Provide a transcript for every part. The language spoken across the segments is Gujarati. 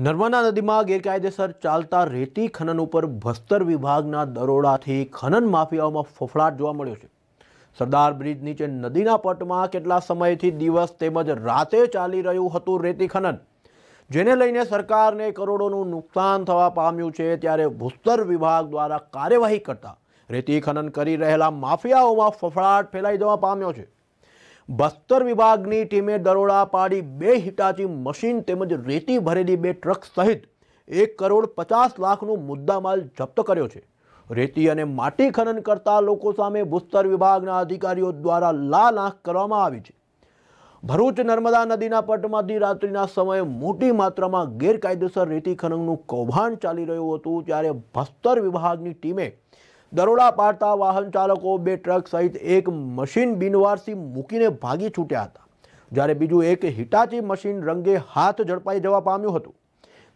નર્મદા નદીમાં ગેરકાયદેસર ચાલતા રેતી ખનન ઉપર ભસ્તર વિભાગના દરોડાથી ખનન માફિયાઓમાં ફફડાટ જોવા મળ્યો છે સરદાર બ્રિજ નીચે નદીના પટમાં કેટલા સમયથી દિવસ તેમજ રાતે ચાલી રહ્યું હતું રેતી ખનન જેને લઈને સરકારને કરોડોનું નુકસાન થવા પામ્યું છે ત્યારે ભૂસ્તર વિભાગ દ્વારા કાર્યવાહી કરતા રેતી ખનન કરી રહેલા માફિયાઓમાં ફફડાટ ફેલાઈ જવા પામ્યો છે બસ્તર વિભાગની ટીમે દરોડા પાડી બે હિટાચી મશીન તેમજ રેતી ભરેલી બે ટ્રક સહિત એક કરોડ પચાસ લાખનો મુદ્દામાલ જપ્ત કર્યો છે રેતી અને માટી ખનન કરતા લોકો સામે ભૂસ્તર વિભાગના અધિકારીઓ દ્વારા લાલ આંખ કરવામાં આવી છે ભરૂચ નર્મદા નદીના પટમાંથી રાત્રિના સમયે મોટી માત્રામાં ગેરકાયદેસર રેતી ખનનનું કૌભાંડ ચાલી રહ્યું હતું ત્યારે ભસ્તર વિભાગની ટીમે દરોડા પાડતા વાહન ચાલકો બે ટ્રક સહિત એક મશીન બિનવારસી મૂકીને ભાગી છૂટ્યા હતા જ્યારે બીજું એક હિટાચી મશીન રંગે હાથ ઝડપાઈ જવા પામ્યું હતું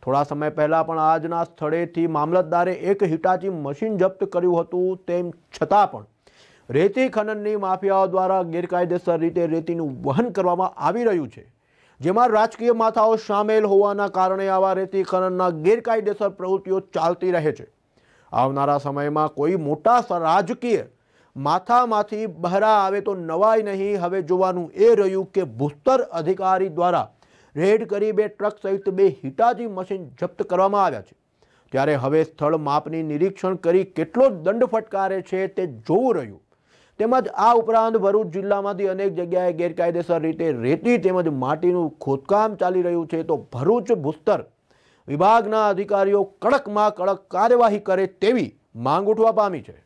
થોડા સમય પહેલાં પણ આજના સ્થળેથી મામલતદારે એક હિટાચી મશીન જપ્ત કર્યું હતું તેમ છતાં પણ રેતી ખનનની માફિયાઓ દ્વારા ગેરકાયદેસર રીતે રેતીનું વહન કરવામાં આવી રહ્યું છે જેમાં રાજકીય માથાઓ સામેલ હોવાના કારણે આવા રેતી ખનનના ગેરકાયદેસર પ્રવૃત્તિઓ ચાલતી રહે છે આવનારા સમયમાં કોઈ મોટા રાજકીય માથામાંથી બહારા આવે તો નવાય નહીં હવે જોવાનું એ રહ્યું કે ભૂસ્તર અધિકારી દ્વારા રેડ કરી બે ટ્રક સહિત બે હિટાજી મશીન જપ્ત કરવામાં આવ્યા છે ત્યારે હવે સ્થળ માપની નિરીક્ષણ કરી કેટલો દંડ ફટકારે છે તે જોવું રહ્યું તેમજ આ ઉપરાંત ભરૂચ જિલ્લામાંથી અનેક જગ્યાએ ગેરકાયદેસર રીતે રેતી તેમજ માટીનું ખોદકામ ચાલી રહ્યું છે તો ભરૂચ ભૂસ્તર વિભાગના અધિકારીઓ કડકમાં કડક કાર્યવાહી કરે તેવી માંગ ઉઠવા પામી છે